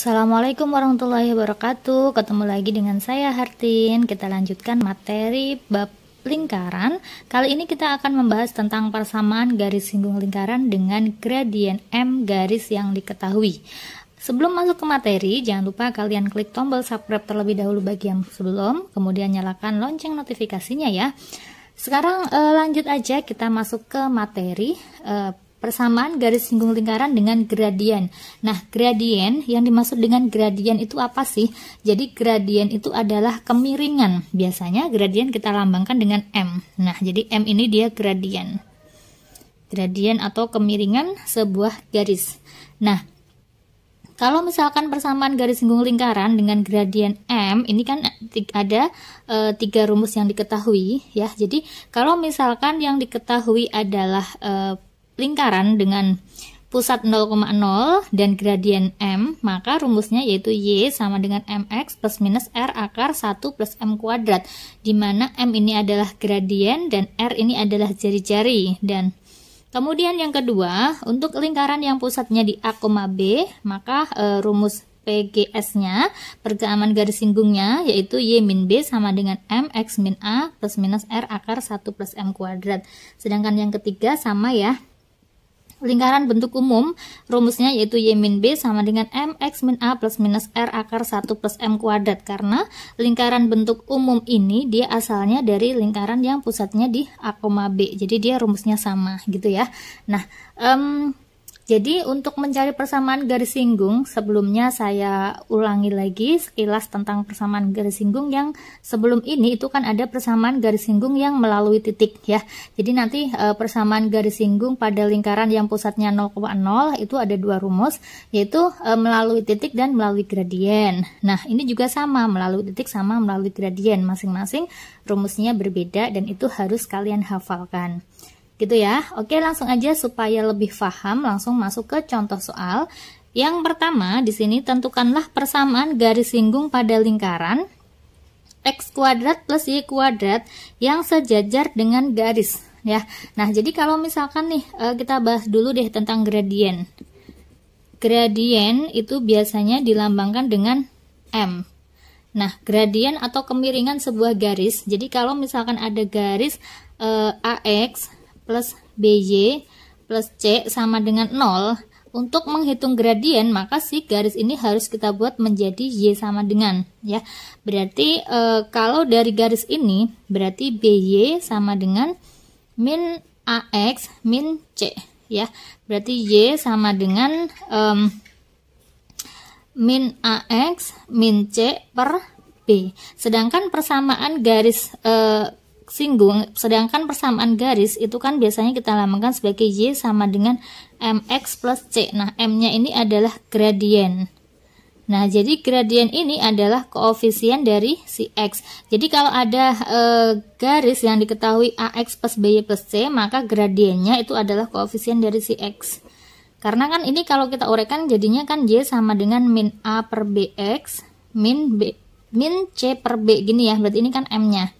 Assalamualaikum warahmatullahi wabarakatuh. Ketemu lagi dengan saya Hartin. Kita lanjutkan materi bab lingkaran. Kali ini kita akan membahas tentang persamaan garis singgung lingkaran dengan gradien M garis yang diketahui. Sebelum masuk ke materi, jangan lupa kalian klik tombol subscribe terlebih dahulu bagi yang sebelum, kemudian nyalakan lonceng notifikasinya ya. Sekarang eh, lanjut aja kita masuk ke materi. eh, persamaan garis singgung lingkaran dengan gradien. Nah, gradien yang dimaksud dengan gradien itu apa sih? Jadi gradien itu adalah kemiringan. Biasanya gradien kita lambangkan dengan M. Nah, jadi M ini dia gradien. Gradien atau kemiringan sebuah garis. Nah, kalau misalkan persamaan garis singgung lingkaran dengan gradien M, ini kan ada e, tiga rumus yang diketahui ya. Jadi kalau misalkan yang diketahui adalah e, lingkaran dengan pusat 0,0 dan gradien M, maka rumusnya yaitu Y sama dengan MX plus minus R akar 1 plus M kuadrat, di mana M ini adalah gradien dan R ini adalah jari-jari. Dan kemudian yang kedua, untuk lingkaran yang pusatnya di A, B, maka e, rumus PGS-nya, pergaman garis singgungnya, yaitu Y min B sama dengan mx X min A plus minus R akar 1 plus M kuadrat. Sedangkan yang ketiga sama ya, lingkaran bentuk umum rumusnya yaitu Y min B sama dengan MX min A plus minus R akar 1 plus M kuadrat karena lingkaran bentuk umum ini dia asalnya dari lingkaran yang pusatnya di A, B jadi dia rumusnya sama gitu ya nah um, jadi untuk mencari persamaan garis singgung, sebelumnya saya ulangi lagi sekilas tentang persamaan garis singgung yang sebelum ini itu kan ada persamaan garis singgung yang melalui titik ya. Jadi nanti e, persamaan garis singgung pada lingkaran yang pusatnya 0,0 itu ada dua rumus yaitu e, melalui titik dan melalui gradien. Nah, ini juga sama melalui titik sama melalui gradien masing-masing rumusnya berbeda dan itu harus kalian hafalkan gitu ya. Oke, langsung aja supaya lebih paham, langsung masuk ke contoh soal. Yang pertama, di sini tentukanlah persamaan garis singgung pada lingkaran x kuadrat plus y kuadrat yang sejajar dengan garis ya. Nah, jadi kalau misalkan nih e, kita bahas dulu deh tentang gradien. Gradien itu biasanya dilambangkan dengan M. Nah, gradien atau kemiringan sebuah garis. Jadi kalau misalkan ada garis e, AX plus BY plus C sama dengan 0, untuk menghitung gradien maka si garis ini harus kita buat menjadi Y sama dengan ya. Berarti e, kalau dari garis ini berarti BY sama dengan min AX min C ya. Berarti Y sama dengan um, min AX min C per B. Sedangkan persamaan garis e, singgung, sedangkan persamaan garis itu kan biasanya kita lambangkan sebagai Y sama dengan MX plus C. Nah, M-nya ini adalah gradien. Nah, jadi gradien ini adalah koefisien dari si X. Jadi kalau ada e, garis yang diketahui AX plus BY plus C, maka gradiennya itu adalah koefisien dari si X. Karena kan ini kalau kita uraikan jadinya kan Y sama dengan min A per BX, min, B, min C per B. Gini ya, berarti ini kan M-nya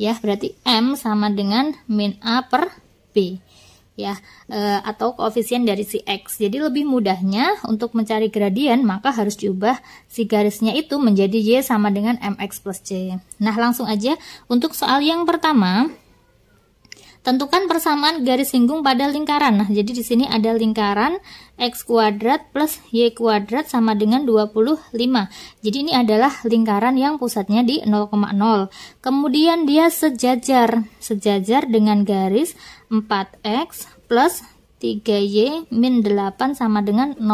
ya berarti M sama dengan min A per B ya e, atau koefisien dari si X jadi lebih mudahnya untuk mencari gradien maka harus diubah si garisnya itu menjadi Y sama dengan MX plus C nah langsung aja untuk soal yang pertama Tentukan persamaan garis singgung pada lingkaran. Nah, jadi di sini ada lingkaran x kuadrat plus y kuadrat sama dengan 25. Jadi ini adalah lingkaran yang pusatnya di 0,0. Kemudian dia sejajar, sejajar dengan garis 4x plus 3y min 8 sama dengan 0.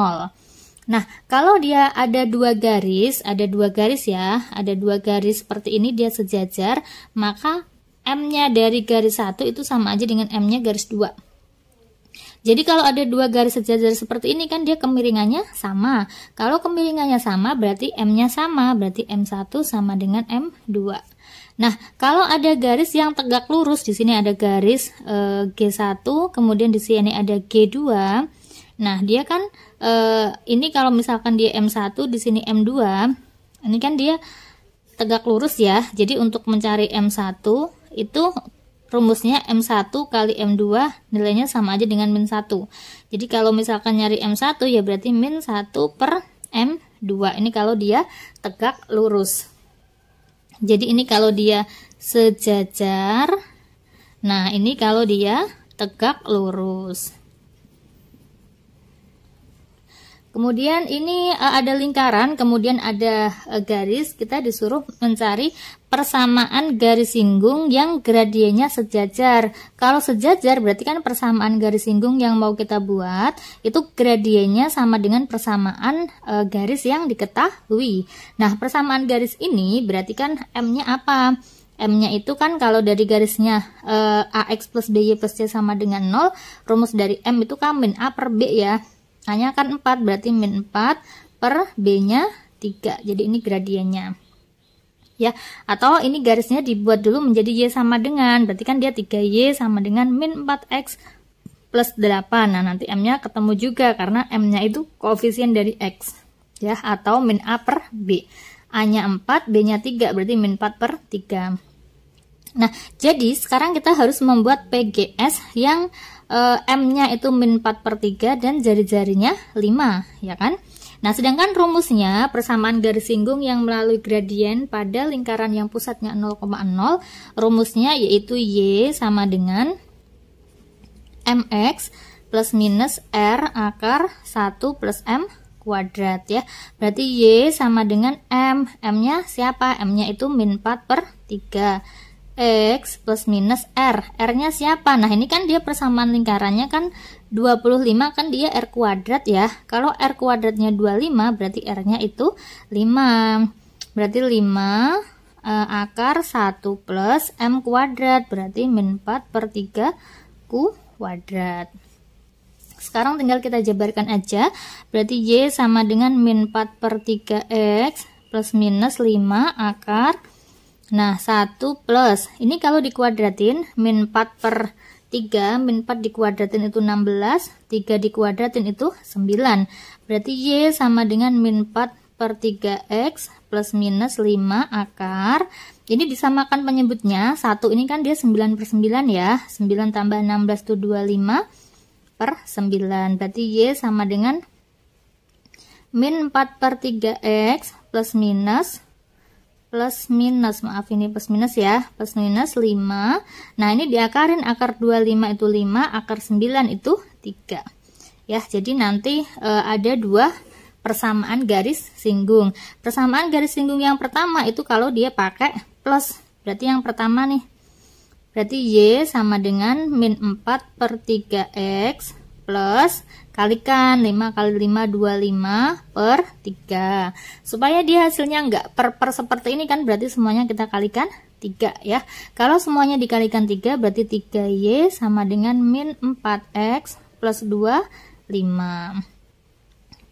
Nah, kalau dia ada dua garis, ada dua garis ya, ada dua garis seperti ini dia sejajar, maka M-nya dari garis 1 itu sama aja dengan M-nya garis 2. Jadi kalau ada dua garis sejajar seperti ini kan dia kemiringannya sama. Kalau kemiringannya sama berarti M-nya sama, berarti M1 sama dengan M2. Nah, kalau ada garis yang tegak lurus, di sini ada garis e, eh, G1, kemudian di sini ada G2. Nah, dia kan e, ini kalau misalkan dia M1, di sini M2, ini kan dia tegak lurus ya. Jadi untuk mencari M1 itu rumusnya M1 kali M2 nilainya sama aja dengan min 1 jadi kalau misalkan nyari M1 ya berarti min 1 per M2 ini kalau dia tegak lurus jadi ini kalau dia sejajar nah ini kalau dia tegak lurus Kemudian ini eh, ada lingkaran, kemudian ada eh, garis. Kita disuruh mencari persamaan garis singgung yang gradiennya sejajar. Kalau sejajar berarti kan persamaan garis singgung yang mau kita buat itu gradiennya sama dengan persamaan e, garis yang diketahui. Nah, persamaan garis ini berarti kan M-nya apa? M-nya itu kan kalau dari garisnya e, AX plus BY plus C sama dengan 0, rumus dari M itu kan min A per B ya. Hanya kan 4 berarti min 4 per B-nya 3. Jadi ini gradiennya. Ya, atau ini garisnya dibuat dulu menjadi Y sama dengan, berarti kan dia 3Y sama dengan min 4X plus 8. Nah, nanti M-nya ketemu juga karena M-nya itu koefisien dari X. Ya, atau min A per B. A-nya 4, B-nya 3, berarti min 4 per 3. Nah, jadi sekarang kita harus membuat PGS yang Eh, M-nya itu min 4 per 3 dan jari-jarinya 5, ya kan? Nah, sedangkan rumusnya persamaan garis singgung yang melalui gradien pada lingkaran yang pusatnya 0,0, rumusnya yaitu Y sama dengan MX plus minus R akar 1 plus M kuadrat ya. Berarti Y sama dengan M. M-nya siapa? M-nya itu min 4 per 3. X plus minus R. R-nya siapa? Nah, ini kan dia persamaan lingkarannya kan 25 kan dia R kuadrat ya. Kalau R kuadratnya 25 berarti R-nya itu 5. Berarti 5 eh, akar 1 plus M kuadrat. Berarti min 4 per 3 kuadrat. Sekarang tinggal kita jabarkan aja. Berarti Y sama dengan min 4 per 3X plus minus 5 akar Nah, 1 plus. Ini kalau dikuadratin, min 4 per 3, min 4 dikuadratin itu 16, 3 dikuadratin itu 9. Berarti Y sama dengan min 4 per 3X plus minus 5 akar. Ini disamakan penyebutnya. 1 ini kan dia 9 per 9 ya. 9 tambah 16 itu 25 per 9. Berarti Y sama dengan min 4 per 3X plus minus plus minus maaf ini plus minus ya plus minus 5 nah ini diakarin akar 25 itu 5 akar 9 itu 3 ya jadi nanti e, ada dua persamaan garis singgung persamaan garis singgung yang pertama itu kalau dia pakai plus berarti yang pertama nih berarti Y sama dengan min 4 per 3X plus kalikan 5 kali 5 25 per 3 supaya dia hasilnya enggak per per seperti ini kan berarti semuanya kita kalikan 3 ya kalau semuanya dikalikan 3 berarti 3Y sama dengan min 4X plus 2 5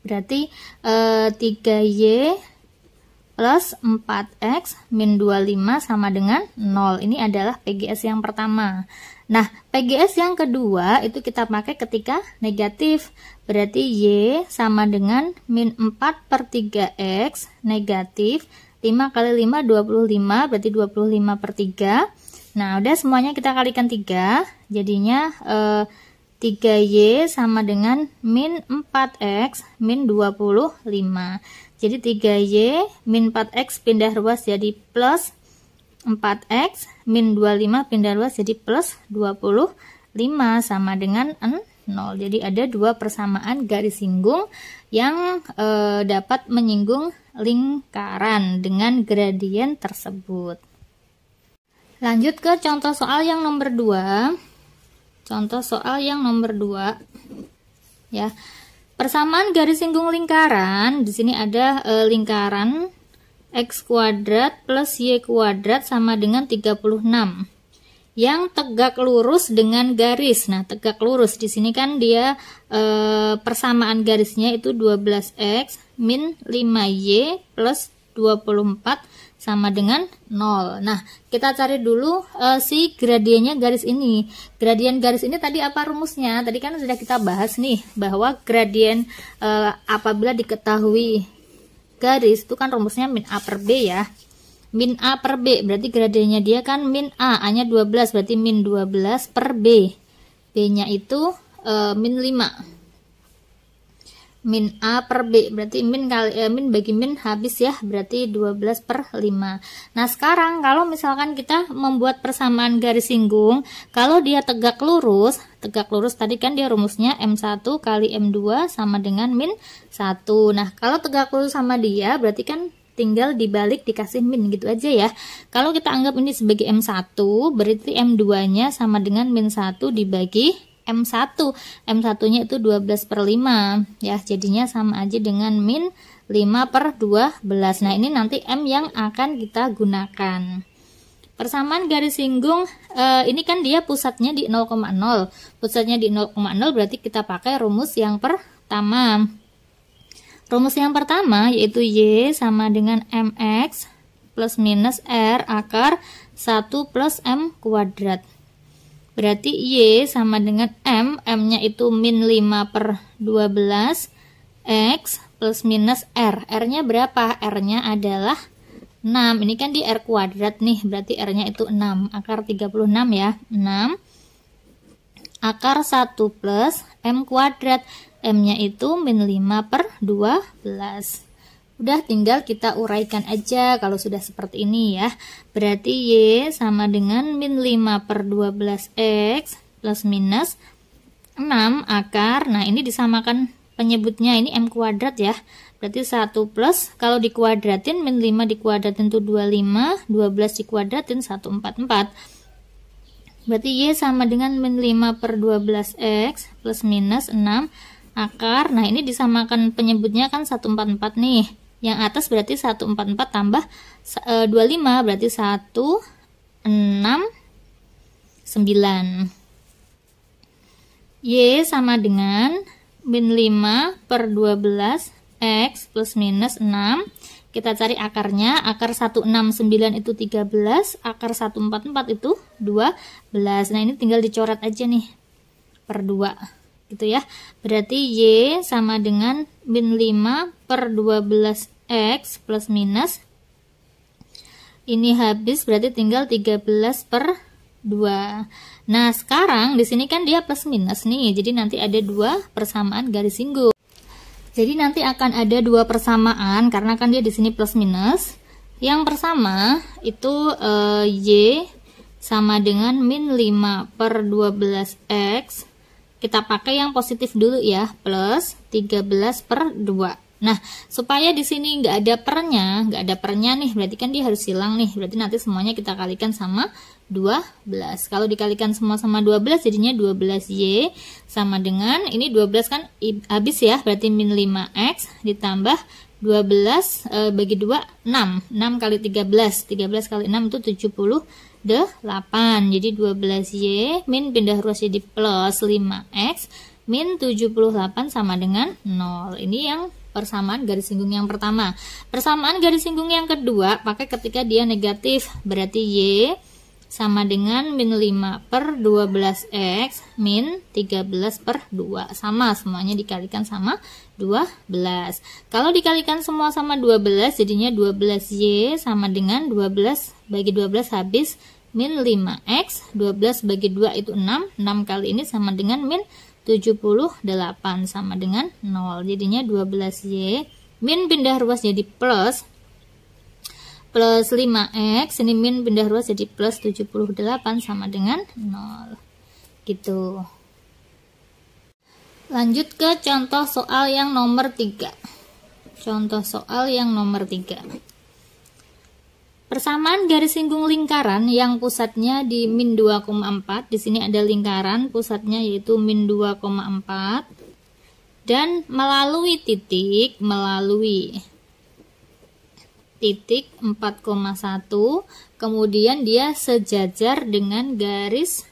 berarti e, eh, 3Y plus 4x min 25 sama dengan 0. Ini adalah PGS yang pertama. Nah, PGS yang kedua itu kita pakai ketika negatif. Berarti Y sama dengan min 4 per 3x negatif 5 kali 5 25 berarti 25 per 3 nah udah semuanya kita kalikan 3 jadinya eh, 3Y sama dengan min 4X min 25 jadi 3Y min 4X pindah ruas jadi plus 4X min 25 pindah ruas jadi plus 25 sama dengan 0. Jadi ada dua persamaan garis singgung yang e, dapat menyinggung lingkaran dengan gradien tersebut. Lanjut ke contoh soal yang nomor 2. Contoh soal yang nomor 2. Ya. Persamaan garis singgung lingkaran, di sini ada e, lingkaran x kuadrat plus y kuadrat sama dengan 36 yang tegak lurus dengan garis. Nah, tegak lurus di sini kan dia e, persamaan garisnya itu 12x min 5y plus 24 sama dengan 0. Nah, kita cari dulu uh, si gradiennya garis ini. Gradien garis ini tadi apa rumusnya? Tadi kan sudah kita bahas nih bahwa gradien uh, apabila diketahui garis itu kan rumusnya min A per B ya. Min A per B berarti gradiennya dia kan min A, A-nya 12 berarti min 12 per B. B-nya itu uh, min 5 min A per B berarti min kali eh, min bagi min habis ya berarti 12 per 5 nah sekarang kalau misalkan kita membuat persamaan garis singgung kalau dia tegak lurus tegak lurus tadi kan dia rumusnya M1 kali M2 sama dengan min 1 nah kalau tegak lurus sama dia berarti kan tinggal dibalik dikasih min gitu aja ya kalau kita anggap ini sebagai M1 berarti M2 nya sama dengan min 1 dibagi M1 M1 nya itu 12 per 5 ya jadinya sama aja dengan min 5 per 12 nah ini nanti M yang akan kita gunakan persamaan garis singgung eh, ini kan dia pusatnya di 0,0 pusatnya di 0,0 berarti kita pakai rumus yang pertama rumus yang pertama yaitu Y sama dengan MX plus minus R akar 1 plus M kuadrat Berarti Y sama dengan M, M-nya itu min 5 per 12, X plus minus R. R-nya berapa? R-nya adalah 6. Ini kan di R kuadrat nih, berarti R-nya itu 6. Akar 36 ya, 6. Akar 1 plus M kuadrat. M-nya itu min 5 per 12. Udah tinggal kita uraikan aja kalau sudah seperti ini ya. Berarti Y sama dengan min 5 per 12X plus minus 6 akar. Nah ini disamakan penyebutnya ini M kuadrat ya. Berarti 1 plus kalau dikuadratin min 5 dikuadratin itu 25, 12 dikuadratin 144. Berarti Y sama dengan min 5 per 12X plus minus 6 akar. Nah ini disamakan penyebutnya kan 144 nih yang atas berarti 144 tambah e, eh, 25 berarti 169 Y sama dengan min 5 per 12 X plus minus 6 kita cari akarnya akar 169 itu 13 akar 144 itu 12 nah ini tinggal dicoret aja nih per 2 gitu ya berarti Y sama dengan min 5 per 12x plus minus ini habis berarti tinggal 13 per 2 nah sekarang di sini kan dia plus minus nih jadi nanti ada dua persamaan garis singgung jadi nanti akan ada dua persamaan karena kan dia di sini plus minus yang pertama itu e, Y sama dengan min 5 per 12x kita pakai yang positif dulu ya plus 13 per 2 Nah, supaya di sini nggak ada pernya, nggak ada pernya nih, berarti kan dia harus hilang nih. Berarti nanti semuanya kita kalikan sama 12. Kalau dikalikan semua sama 12, jadinya 12Y sama dengan, ini 12 kan habis ya, berarti min 5X ditambah 12 e, eh, bagi 2, 6. 6 kali 13, 13 kali 6 itu 78. Jadi 12Y min pindah ruas jadi plus 5X min 78 sama dengan 0. Ini yang persamaan garis singgung yang pertama. Persamaan garis singgung yang kedua pakai ketika dia negatif, berarti Y sama dengan min 5 per 12x min 13 per 2 sama semuanya dikalikan sama 12 kalau dikalikan semua sama 12 jadinya 12y sama dengan 12 bagi 12 habis min 5x 12 bagi 2 itu 6 6 kali ini sama dengan min 78 sama dengan 0 jadinya 12Y min pindah ruas jadi plus plus 5X ini min pindah ruas jadi plus 78 sama dengan 0 gitu lanjut ke contoh soal yang nomor 3 contoh soal yang nomor 3 Persamaan garis singgung lingkaran yang pusatnya di min 2,4, di sini ada lingkaran, pusatnya yaitu min 2,4, dan melalui titik, melalui titik 4,1, kemudian dia sejajar dengan garis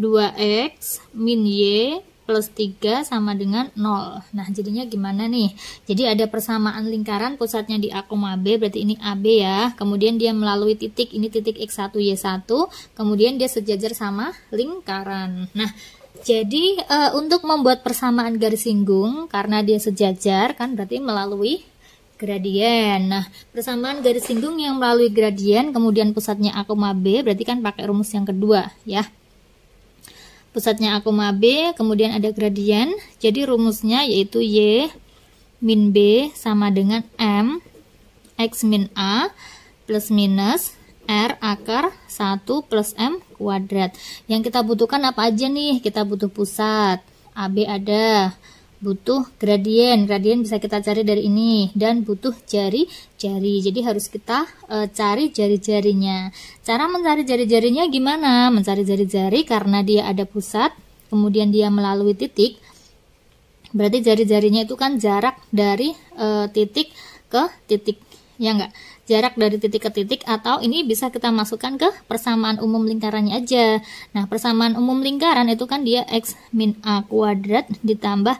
2x min y plus 3 sama dengan 0. Nah, jadinya gimana nih? Jadi ada persamaan lingkaran pusatnya di A, B, berarti ini AB ya. Kemudian dia melalui titik, ini titik X1, Y1. Kemudian dia sejajar sama lingkaran. Nah, jadi e, untuk membuat persamaan garis singgung, karena dia sejajar, kan berarti melalui gradien. Nah, persamaan garis singgung yang melalui gradien, kemudian pusatnya A, B, berarti kan pakai rumus yang kedua ya pusatnya akoma B, kemudian ada gradien. Jadi rumusnya yaitu Y min B sama dengan M X min A plus minus R akar 1 plus M kuadrat. Yang kita butuhkan apa aja nih? Kita butuh pusat. AB ada, butuh gradien gradien bisa kita cari dari ini dan butuh jari-jari jadi harus kita e, cari jari-jarinya cara mencari jari-jarinya gimana mencari jari-jari karena dia ada pusat kemudian dia melalui titik berarti jari-jarinya itu kan jarak dari e, titik ke titik ya enggak jarak dari titik ke titik atau ini bisa kita masukkan ke persamaan umum lingkarannya aja. Nah, persamaan umum lingkaran itu kan dia x min a kuadrat ditambah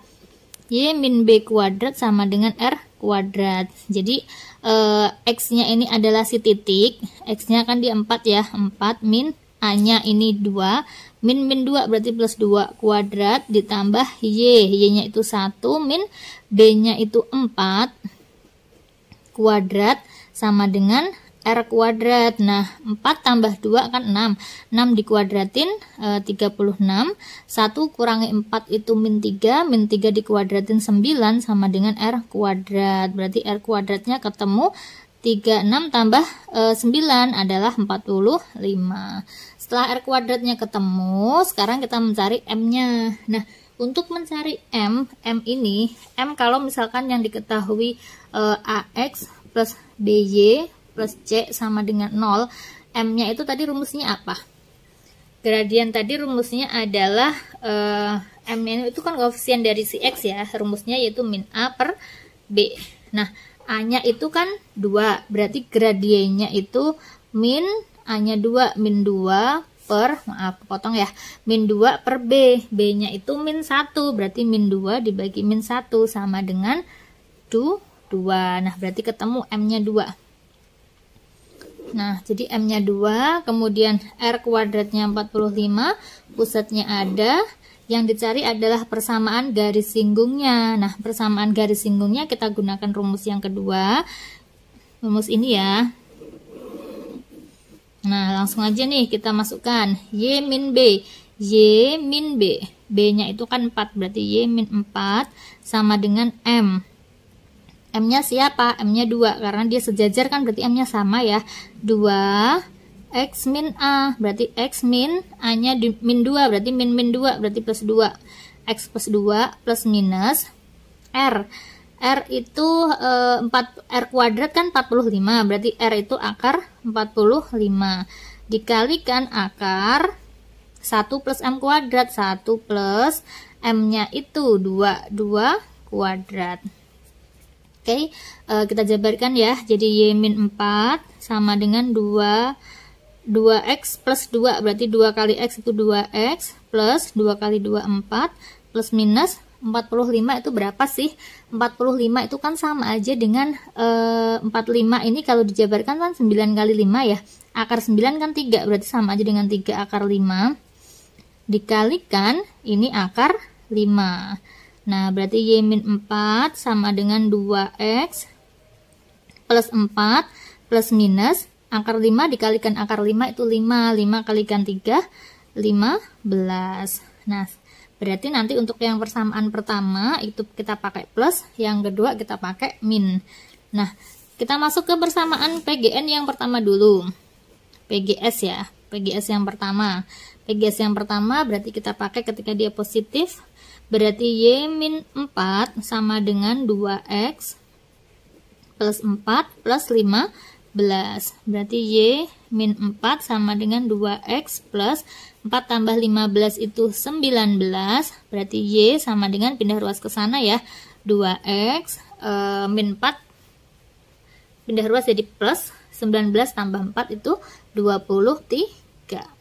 Y min B kuadrat sama dengan R kuadrat. Jadi eh, X-nya ini adalah si titik, X-nya kan di 4 ya, 4 min A-nya ini 2, min min 2 berarti plus 2 kuadrat ditambah Y, Y-nya itu 1, min B-nya itu 4 kuadrat sama dengan R kuadrat. Nah, 4 tambah 2 akan 6. 6 dikuadratin e, 36. 1 kurangi 4 itu min 3. Min 3 dikuadratin 9 sama dengan R kuadrat. Berarti R kuadratnya ketemu 36 tambah e, eh, 9 adalah 45. Setelah R kuadratnya ketemu, sekarang kita mencari M-nya. Nah, untuk mencari M, M ini, M kalau misalkan yang diketahui e, eh, AX plus BY plus C sama dengan 0, M-nya itu tadi rumusnya apa? Gradien tadi rumusnya adalah uh, M-nya itu kan koefisien dari si X ya, rumusnya yaitu min A per B. Nah, A-nya itu kan 2, berarti gradiennya itu min A-nya 2, min 2 per, maaf potong ya, min 2 per B. B-nya itu min 1, berarti min 2 dibagi min 1 sama dengan 2. 2. Nah, berarti ketemu M-nya 2. Nah, jadi M-nya 2, kemudian R kuadratnya 45, pusatnya ada, yang dicari adalah persamaan garis singgungnya. Nah, persamaan garis singgungnya kita gunakan rumus yang kedua. Rumus ini ya. Nah, langsung aja nih kita masukkan Y min B. Y min B. B-nya itu kan 4, berarti Y min 4 sama dengan M. M-nya siapa? M-nya 2 karena dia sejajar kan berarti M-nya sama ya. 2 X min A berarti X min A-nya min 2 berarti min min 2 berarti plus 2. X plus 2 plus minus R. R itu e, eh, 4 R kuadrat kan 45 berarti R itu akar 45 dikalikan akar 1 plus M kuadrat 1 plus M nya itu 2 2 kuadrat Oke, okay? uh, eh, kita jabarkan ya. Jadi Y min 4 sama dengan 2 2x plus 2 berarti 2 kali x itu 2x plus 2 kali 2 4 plus minus 45 itu berapa sih? 45 itu kan sama aja dengan e, eh, 45 ini kalau dijabarkan kan 9 kali 5 ya. Akar 9 kan 3 berarti sama aja dengan 3 akar 5 dikalikan ini akar 5 Nah, berarti Y min 4 sama dengan 2X plus 4 plus minus akar 5 dikalikan akar 5 itu 5, 5 kalikan 3, 15. Nah, berarti nanti untuk yang persamaan pertama itu kita pakai plus, yang kedua kita pakai min. Nah, kita masuk ke persamaan PGN yang pertama dulu. PGS ya, PGS yang pertama. PGS yang pertama berarti kita pakai ketika dia positif Berarti Y min 4 sama dengan 2X plus 4 plus 15. Berarti Y min 4 sama dengan 2X plus 4 tambah 15 itu 19. Berarti Y sama dengan pindah ruas ke sana ya. 2X e, min 4 pindah ruas jadi plus 19 tambah 4 itu 23.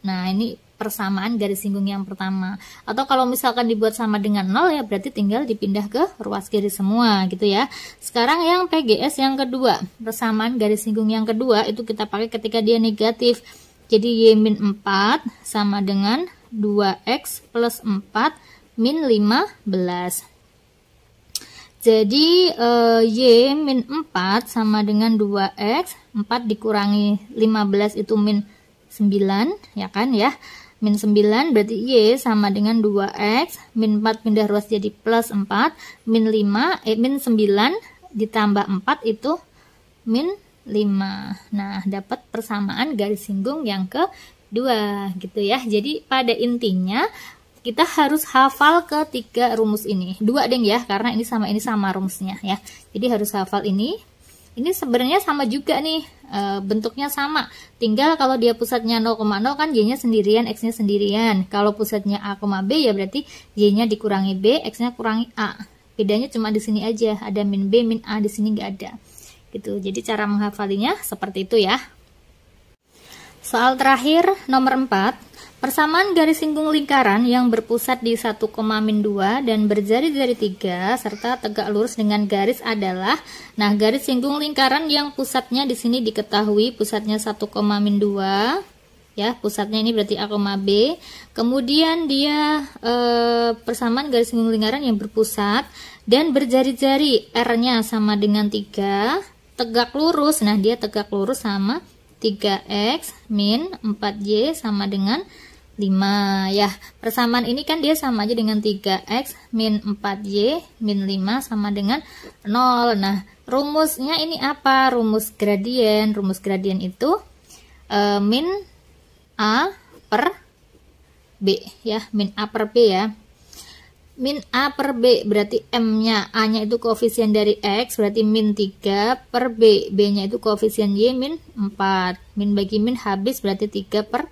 Nah, ini persamaan garis singgung yang pertama. Atau kalau misalkan dibuat sama dengan 0 ya berarti tinggal dipindah ke ruas kiri semua gitu ya. Sekarang yang PGS yang kedua, persamaan garis singgung yang kedua itu kita pakai ketika dia negatif. Jadi Y min 4 sama dengan 2X plus 4 min 15. Jadi e, Y min 4 sama dengan 2X, 4 dikurangi 15 itu min 9, ya kan ya. Min 9 berarti Y sama dengan 2X. Min 4 pindah ruas jadi plus 4. Min 5, eh, min 9 ditambah 4 itu min 5. Nah, dapat persamaan garis singgung yang ke-2 gitu ya. Jadi pada intinya kita harus hafal ketiga rumus ini. Dua deng ya, karena ini sama ini sama rumusnya ya. Jadi harus hafal ini ini sebenarnya sama juga nih eh, bentuknya sama tinggal kalau dia pusatnya 0,0 kan y nya sendirian x nya sendirian kalau pusatnya a, b ya berarti y nya dikurangi b x nya kurangi a bedanya cuma di sini aja ada min b min a di sini nggak ada gitu jadi cara menghafalinya seperti itu ya soal terakhir nomor 4 Persamaan garis singgung lingkaran yang berpusat di 1,2 2 dan berjari-jari 3 serta tegak lurus dengan garis adalah nah garis singgung lingkaran yang pusatnya di sini diketahui pusatnya 1 2 ya pusatnya ini berarti A, B kemudian dia e, persamaan garis singgung lingkaran yang berpusat dan berjari-jari R-nya sama dengan 3 tegak lurus nah dia tegak lurus sama 3x min 4y sama dengan 5 ya persamaan ini kan dia sama aja dengan 3x min 4y min 5 sama dengan 0 nah rumusnya ini apa rumus gradien rumus gradien itu e, min a per b ya min a per b ya min a per b berarti m nya a nya itu koefisien dari x berarti min 3 per b b nya itu koefisien y min 4 min bagi min habis berarti 3 per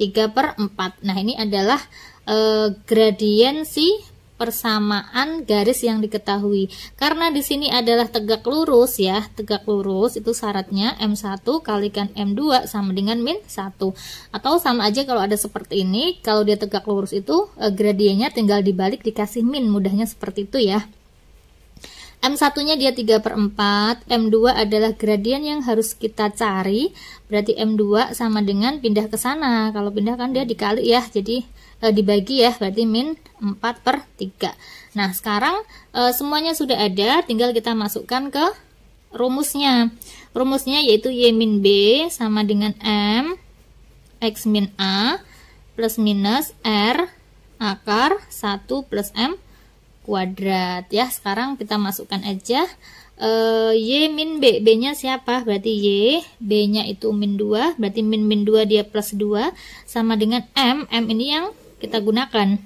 3 per 4 nah ini adalah e, gradien si persamaan garis yang diketahui karena di sini adalah tegak lurus ya tegak lurus itu syaratnya M1 kalikan M2 sama dengan min 1 atau sama aja kalau ada seperti ini kalau dia tegak lurus itu e, gradiennya tinggal dibalik dikasih min mudahnya seperti itu ya M1-nya dia 3 per 4, M2 adalah gradien yang harus kita cari, berarti M2 sama dengan pindah ke sana, kalau pindah kan dia dikali ya, jadi e, dibagi ya, berarti min 4 per 3. Nah, sekarang e, semuanya sudah ada, tinggal kita masukkan ke rumusnya. Rumusnya yaitu Y min B sama dengan M, X min A, plus minus R, akar 1 plus M kuadrat ya sekarang kita masukkan aja uh, Y min B B nya siapa berarti Y B nya itu min 2 berarti min min 2 dia plus 2 sama dengan M M ini yang kita gunakan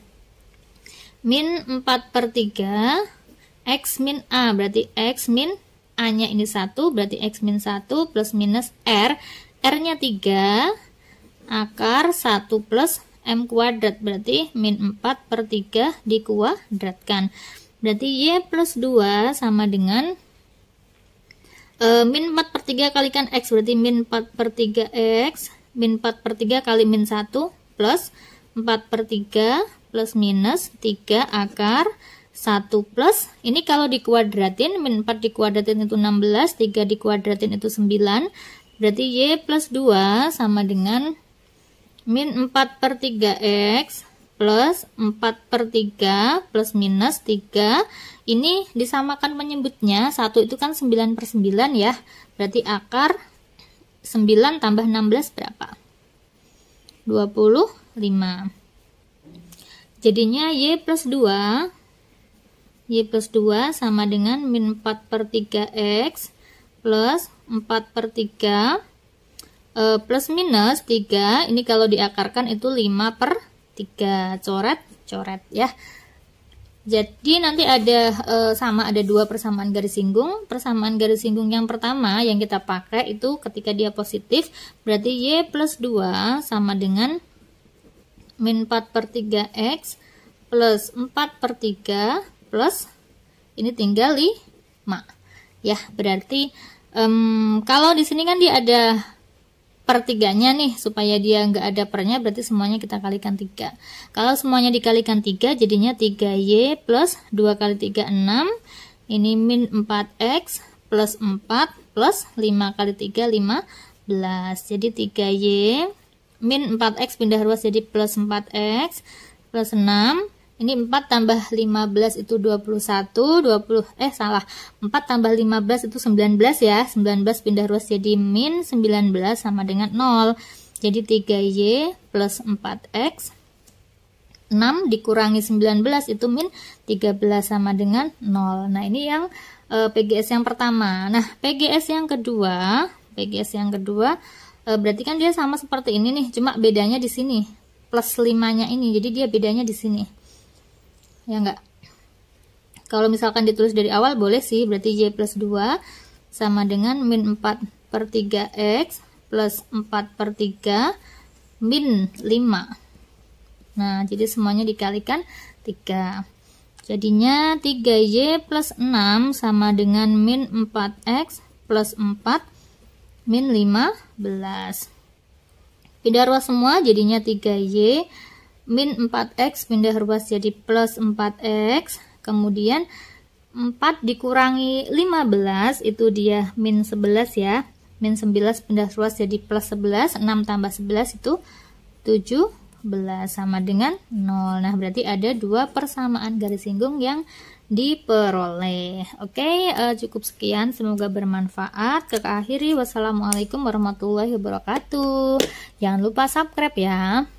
min 4 per 3 X min A berarti X min A nya ini 1 berarti X min 1 plus minus R R nya 3 akar 1 plus M kuadrat berarti min 4 per 3 dikuadratkan berarti Y plus 2 sama dengan e, min 4 per 3 kalikan X berarti min 4 per 3 X min 4 per 3 kali min 1 plus 4 per 3 plus minus 3 akar 1 plus, ini kalau dikuadratin, min 4 dikuadratin itu 16, 3 dikuadratin itu 9, berarti Y plus 2 sama dengan min 4 per 3x plus 4 per 3 plus minus 3 ini disamakan penyebutnya 1 itu kan 9 per 9 ya berarti akar 9 tambah 16 berapa? 25 jadinya Y plus 2 Y plus 2 sama dengan min 4 per 3x plus 4 per 3 e, plus minus 3 ini kalau diakarkan itu 5 per 3 coret coret ya jadi nanti ada e, sama ada dua persamaan garis singgung persamaan garis singgung yang pertama yang kita pakai itu ketika dia positif berarti Y plus 2 sama dengan min 4 per 3X plus 4 per 3 plus ini tinggal 5 ya berarti um, kalau di sini kan dia ada per tiganya nih supaya dia nggak ada pernya berarti semuanya kita kalikan tiga kalau semuanya dikalikan tiga jadinya 3Y plus 2 kali 3 6 ini min 4X plus 4 plus 5 kali 3 15 jadi 3Y min 4X pindah ruas jadi plus 4X plus 6 ini 4 tambah 15 itu 21, 20, eh salah, 4 tambah 15 itu 19 ya, 19 pindah ruas jadi min 19 sama dengan 0. Jadi 3Y plus 4X, 6 dikurangi 19 itu min 13 sama dengan 0. Nah ini yang e, eh, PGS yang pertama. Nah PGS yang kedua, PGS yang kedua, e, berarti kan dia sama seperti ini nih, cuma bedanya di sini, plus 5 nya ini, jadi dia bedanya di sini ya enggak kalau misalkan ditulis dari awal boleh sih berarti J plus 2 sama dengan min 4 per 3X plus 4 per 3 min 5 nah jadi semuanya dikalikan 3 jadinya 3Y plus 6 sama dengan min 4X plus 4 min 15 pindah ruas semua jadinya 3Y min 4x pindah ruas jadi plus 4x kemudian 4 dikurangi 15 itu dia min 11 ya min 11 pindah ruas jadi plus 11 6 tambah 11 itu 17 sama dengan 0 nah berarti ada dua persamaan garis singgung yang diperoleh oke okay, uh, eh, cukup sekian semoga bermanfaat ke akhiri wassalamualaikum warahmatullahi wabarakatuh jangan lupa subscribe ya